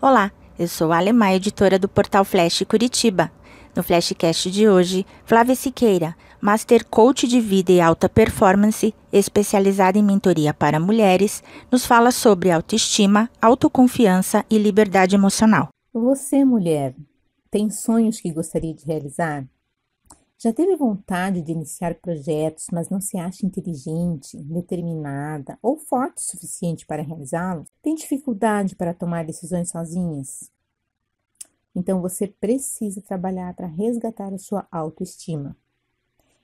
Olá, eu sou a Alemar, editora do portal Flash Curitiba. No Flashcast de hoje, Flávia Siqueira, Master Coach de Vida e Alta Performance, especializada em mentoria para mulheres, nos fala sobre autoestima, autoconfiança e liberdade emocional. Você, mulher, tem sonhos que gostaria de realizar? Já teve vontade de iniciar projetos, mas não se acha inteligente, determinada ou forte o suficiente para realizá-los? Tem dificuldade para tomar decisões sozinhas? Então você precisa trabalhar para resgatar a sua autoestima.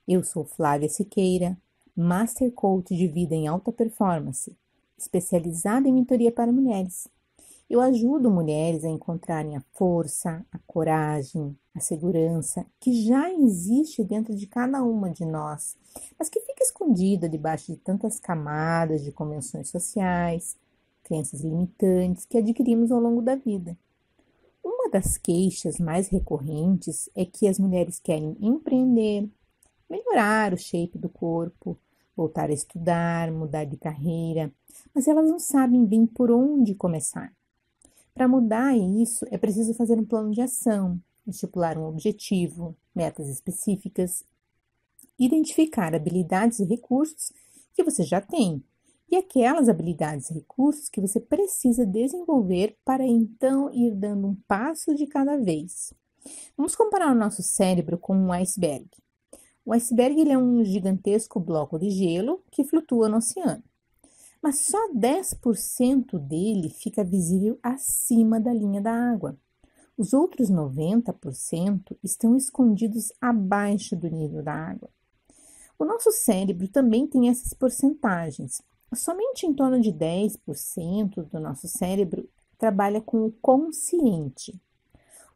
Eu sou Flávia Siqueira, Master Coach de Vida em Alta Performance, especializada em mentoria para mulheres. Eu ajudo mulheres a encontrarem a força, a coragem, a segurança que já existe dentro de cada uma de nós, mas que fica escondida debaixo de tantas camadas de convenções sociais, crenças limitantes que adquirimos ao longo da vida. Uma das queixas mais recorrentes é que as mulheres querem empreender, melhorar o shape do corpo, voltar a estudar, mudar de carreira, mas elas não sabem bem por onde começar. Para mudar isso, é preciso fazer um plano de ação, estipular um objetivo, metas específicas, identificar habilidades e recursos que você já tem e aquelas habilidades e recursos que você precisa desenvolver para então ir dando um passo de cada vez. Vamos comparar o nosso cérebro com um iceberg. O iceberg é um gigantesco bloco de gelo que flutua no oceano mas só 10% dele fica visível acima da linha da água. Os outros 90% estão escondidos abaixo do nível da água. O nosso cérebro também tem essas porcentagens. Somente em torno de 10% do nosso cérebro trabalha com o consciente.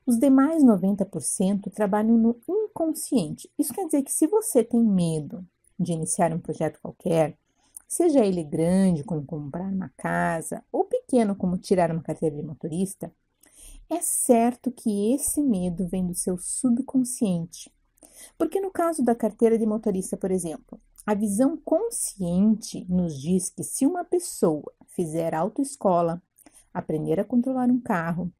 Os demais 90% trabalham no inconsciente. Isso quer dizer que se você tem medo de iniciar um projeto qualquer, Seja ele grande, como comprar uma casa, ou pequeno, como tirar uma carteira de motorista, é certo que esse medo vem do seu subconsciente. Porque no caso da carteira de motorista, por exemplo, a visão consciente nos diz que se uma pessoa fizer autoescola, aprender a controlar um carro,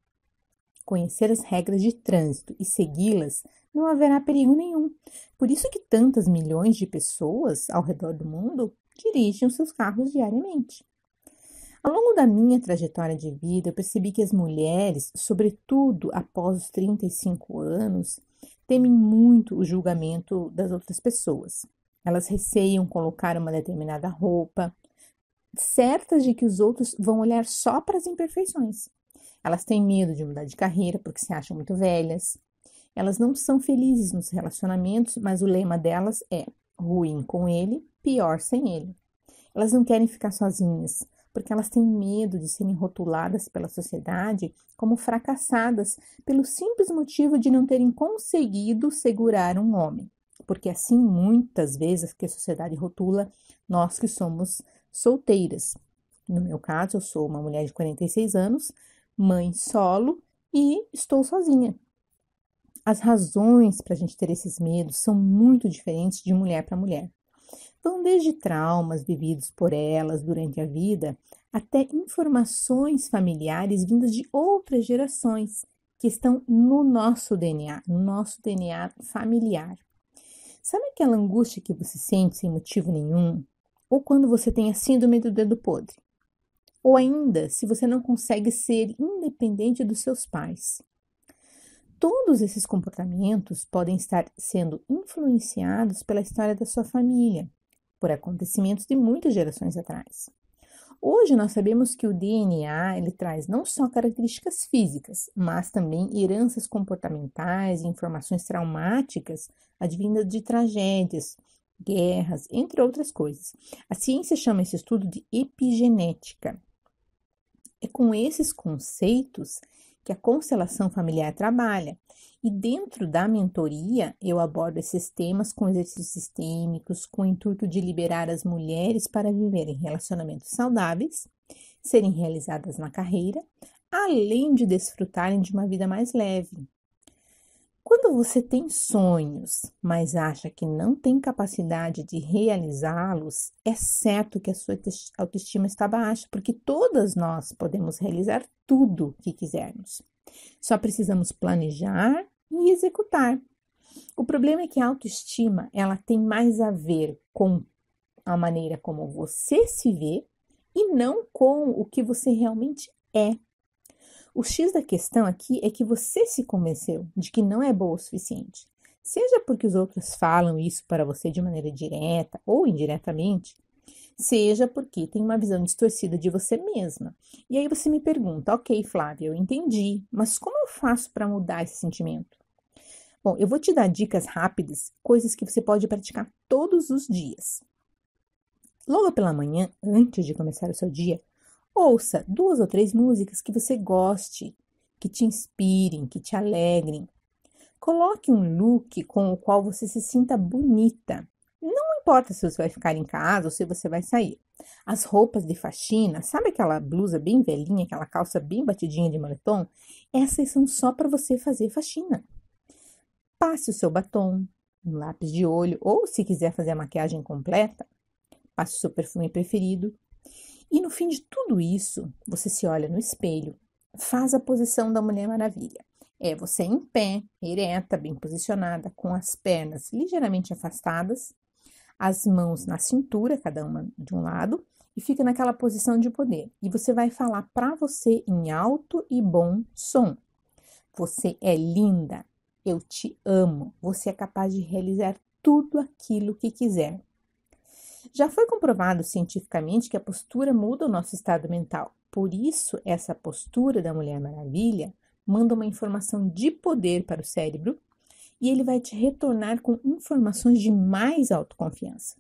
conhecer as regras de trânsito e segui-las, não haverá perigo nenhum. Por isso que tantas milhões de pessoas ao redor do mundo dirigem os seus carros diariamente. Ao longo da minha trajetória de vida, eu percebi que as mulheres, sobretudo após os 35 anos, temem muito o julgamento das outras pessoas. Elas receiam colocar uma determinada roupa, certas de que os outros vão olhar só para as imperfeições. Elas têm medo de mudar de carreira porque se acham muito velhas. Elas não são felizes nos relacionamentos, mas o lema delas é ruim com ele, pior sem ele. Elas não querem ficar sozinhas, porque elas têm medo de serem rotuladas pela sociedade como fracassadas pelo simples motivo de não terem conseguido segurar um homem. Porque assim muitas vezes que a sociedade rotula nós que somos solteiras. No meu caso, eu sou uma mulher de 46 anos, mãe solo e estou sozinha. As razões para a gente ter esses medos são muito diferentes de mulher para mulher. Vão desde traumas vividos por elas durante a vida até informações familiares vindas de outras gerações que estão no nosso DNA, no nosso DNA familiar. Sabe aquela angústia que você sente sem motivo nenhum? Ou quando você tem a síndrome do dedo podre? Ou ainda, se você não consegue ser independente dos seus pais? Todos esses comportamentos podem estar sendo influenciados pela história da sua família, por acontecimentos de muitas gerações atrás. Hoje nós sabemos que o DNA ele traz não só características físicas, mas também heranças comportamentais e informações traumáticas advindas de tragédias, guerras, entre outras coisas. A ciência chama esse estudo de epigenética. É com esses conceitos que a constelação familiar trabalha. E dentro da mentoria, eu abordo esses temas com exercícios sistêmicos, com o intuito de liberar as mulheres para viverem relacionamentos saudáveis, serem realizadas na carreira, além de desfrutarem de uma vida mais leve. Quando você tem sonhos, mas acha que não tem capacidade de realizá-los, é certo que a sua autoestima está baixa, porque todas nós podemos realizar tudo que quisermos. Só precisamos planejar e executar. O problema é que a autoestima, ela tem mais a ver com a maneira como você se vê e não com o que você realmente é. O X da questão aqui é que você se convenceu de que não é boa o suficiente. Seja porque os outros falam isso para você de maneira direta ou indiretamente, seja porque tem uma visão distorcida de você mesma. E aí você me pergunta: ok, Flávia, eu entendi, mas como eu faço para mudar esse sentimento? Bom, eu vou te dar dicas rápidas, coisas que você pode praticar todos os dias. Logo pela manhã, antes de começar o seu dia, Ouça duas ou três músicas que você goste, que te inspirem, que te alegrem. Coloque um look com o qual você se sinta bonita. Não importa se você vai ficar em casa ou se você vai sair. As roupas de faxina, sabe aquela blusa bem velhinha, aquela calça bem batidinha de moletom? Essas são só para você fazer faxina. Passe o seu batom, um lápis de olho ou, se quiser fazer a maquiagem completa, passe o seu perfume preferido e no fim de tudo isso, você se olha no espelho, faz a posição da Mulher Maravilha. É você em pé, ereta, bem posicionada, com as pernas ligeiramente afastadas, as mãos na cintura, cada uma de um lado, e fica naquela posição de poder. E você vai falar para você em alto e bom som. Você é linda, eu te amo, você é capaz de realizar tudo aquilo que quiser. Já foi comprovado cientificamente que a postura muda o nosso estado mental. Por isso, essa postura da Mulher Maravilha manda uma informação de poder para o cérebro e ele vai te retornar com informações de mais autoconfiança.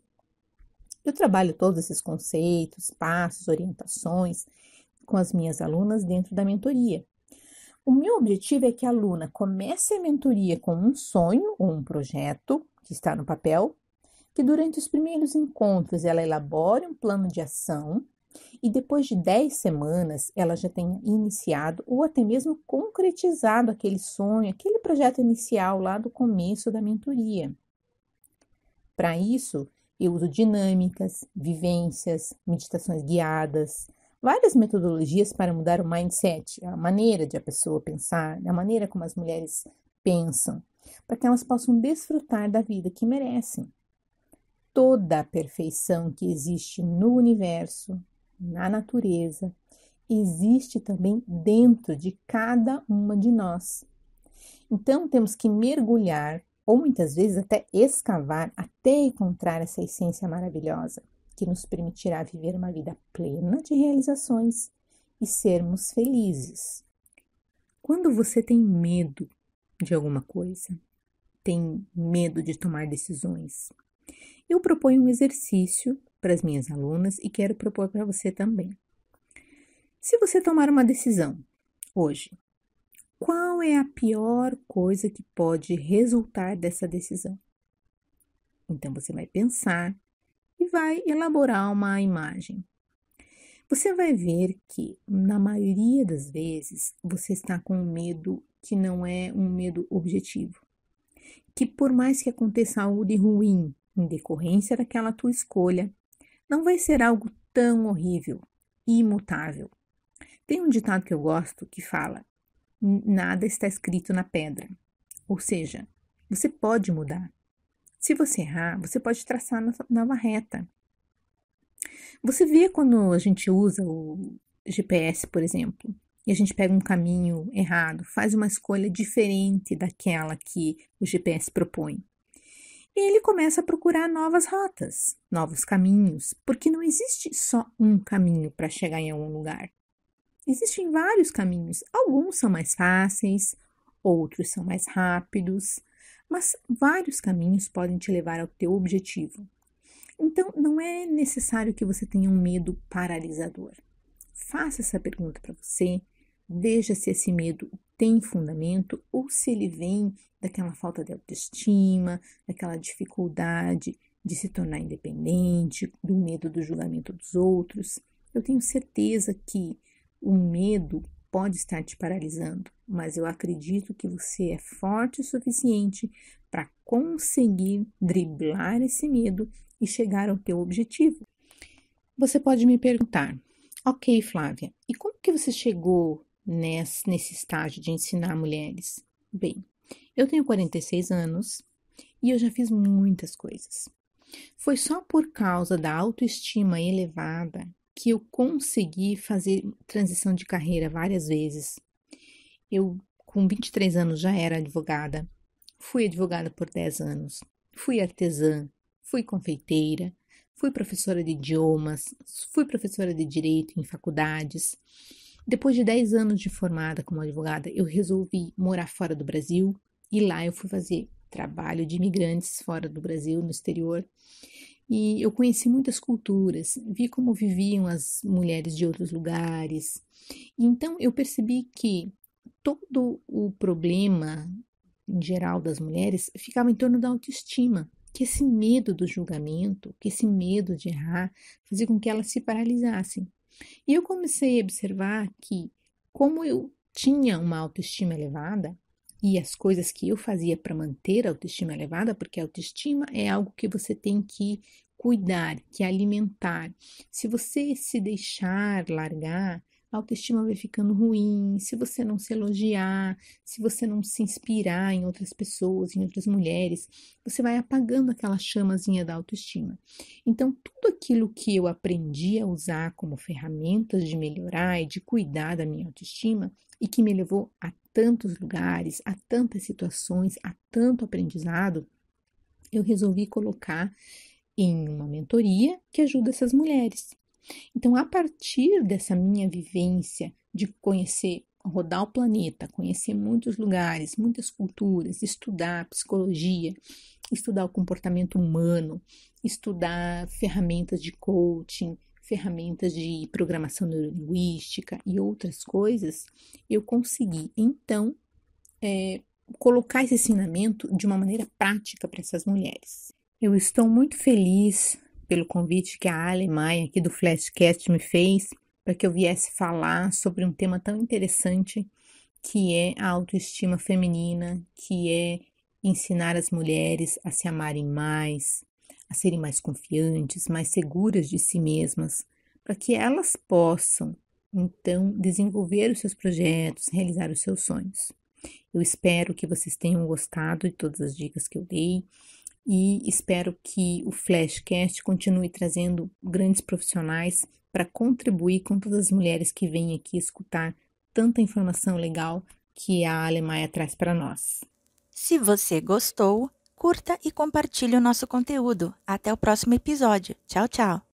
Eu trabalho todos esses conceitos, passos, orientações com as minhas alunas dentro da mentoria. O meu objetivo é que a aluna comece a mentoria com um sonho ou um projeto que está no papel que durante os primeiros encontros ela elabore um plano de ação e depois de 10 semanas ela já tenha iniciado ou até mesmo concretizado aquele sonho, aquele projeto inicial lá do começo da mentoria. Para isso, eu uso dinâmicas, vivências, meditações guiadas, várias metodologias para mudar o mindset, a maneira de a pessoa pensar, a maneira como as mulheres pensam, para que elas possam desfrutar da vida que merecem toda a perfeição que existe no universo, na natureza, existe também dentro de cada uma de nós. Então temos que mergulhar, ou muitas vezes até escavar, até encontrar essa essência maravilhosa que nos permitirá viver uma vida plena de realizações e sermos felizes. Quando você tem medo de alguma coisa, tem medo de tomar decisões, eu proponho um exercício para as minhas alunas e quero propor para você também. Se você tomar uma decisão hoje, qual é a pior coisa que pode resultar dessa decisão? Então você vai pensar e vai elaborar uma imagem. Você vai ver que, na maioria das vezes, você está com um medo que não é um medo objetivo. Que, por mais que aconteça algo de ruim em decorrência daquela tua escolha, não vai ser algo tão horrível, imutável. Tem um ditado que eu gosto que fala: nada está escrito na pedra. Ou seja, você pode mudar. Se você errar, você pode traçar nova reta. Você vê quando a gente usa o GPS, por exemplo, e a gente pega um caminho errado, faz uma escolha diferente daquela que o GPS propõe. E ele começa a procurar novas rotas, novos caminhos, porque não existe só um caminho para chegar em algum lugar. Existem vários caminhos. Alguns são mais fáceis, outros são mais rápidos, mas vários caminhos podem te levar ao teu objetivo. Então, não é necessário que você tenha um medo paralisador. Faça essa pergunta para você, veja se esse medo tem fundamento ou se ele vem daquela falta de autoestima, daquela dificuldade de se tornar independente, do medo do julgamento dos outros. Eu tenho certeza que o medo pode estar te paralisando, mas eu acredito que você é forte o suficiente para conseguir driblar esse medo e chegar ao teu objetivo. Você pode me perguntar: "OK, Flávia, e como que você chegou nesse, nesse estágio de ensinar mulheres? Bem, eu tenho 46 anos e eu já fiz muitas coisas. Foi só por causa da autoestima elevada que eu consegui fazer transição de carreira várias vezes. Eu, com 23 anos, já era advogada. Fui advogada por 10 anos. Fui artesã, fui confeiteira, fui professora de idiomas, fui professora de direito em faculdades. Depois de 10 anos de formada como advogada, eu resolvi morar fora do Brasil e lá eu fui fazer trabalho de imigrantes fora do Brasil, no exterior. E eu conheci muitas culturas, vi como viviam as mulheres de outros lugares. Então eu percebi que todo o problema em geral das mulheres ficava em torno da autoestima, que esse medo do julgamento, que esse medo de errar, fazia com que elas se paralisassem. E eu comecei a observar que, como eu tinha uma autoestima elevada, e as coisas que eu fazia para manter a autoestima elevada, porque a autoestima é algo que você tem que cuidar, que alimentar. Se você se deixar largar, a autoestima vai ficando ruim, se você não se elogiar, se você não se inspirar em outras pessoas, em outras mulheres, você vai apagando aquela chamazinha da autoestima. Então, tudo aquilo que eu aprendi a usar como ferramentas de melhorar e de cuidar da minha autoestima e que me levou a tantos lugares, a tantas situações, a tanto aprendizado, eu resolvi colocar em uma mentoria que ajuda essas mulheres. Então, a partir dessa minha vivência de conhecer, rodar o planeta, conhecer muitos lugares, muitas culturas, estudar psicologia, estudar o comportamento humano, estudar ferramentas de coaching, ferramentas de programação neurolinguística e outras coisas, eu consegui então é, colocar esse ensinamento de uma maneira prática para essas mulheres. Eu estou muito feliz pelo convite que a Ale Maia aqui do Flashcast me fez para que eu viesse falar sobre um tema tão interessante que é a autoestima feminina, que é ensinar as mulheres a se amarem mais, a serem mais confiantes, mais seguras de si mesmas, para que elas possam então desenvolver os seus projetos, realizar os seus sonhos. Eu espero que vocês tenham gostado de todas as dicas que eu dei e espero que o Flashcast continue trazendo grandes profissionais para contribuir com todas as mulheres que vêm aqui escutar tanta informação legal que a Alemanha traz para nós. Se você gostou, curta e compartilhe o nosso conteúdo. Até o próximo episódio. Tchau, tchau!